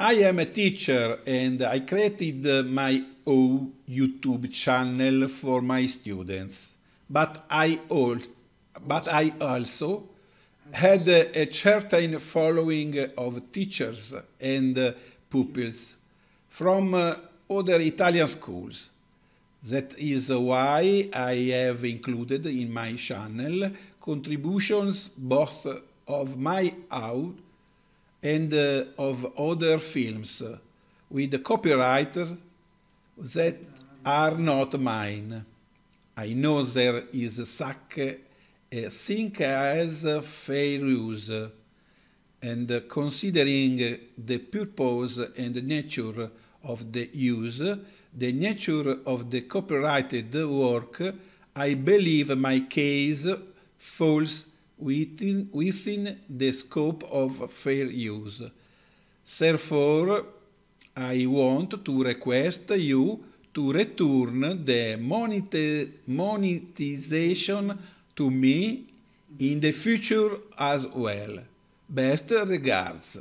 I am a teacher and I created my own YouTube channel for my students. But I, but I also had a, a, certain following of teachers and pupils from other Italian schools. That is why I have included in my channel contributions both of my own and uh, of other films with the copyright that are not mine. I know there is such a thing as fair use, and considering the purpose and nature of the use, the nature of the copyrighted work, I believe my case falls within, within the scope of fair use. Therefore, I want to request you to return the monetization to me in the future as well. Best regards.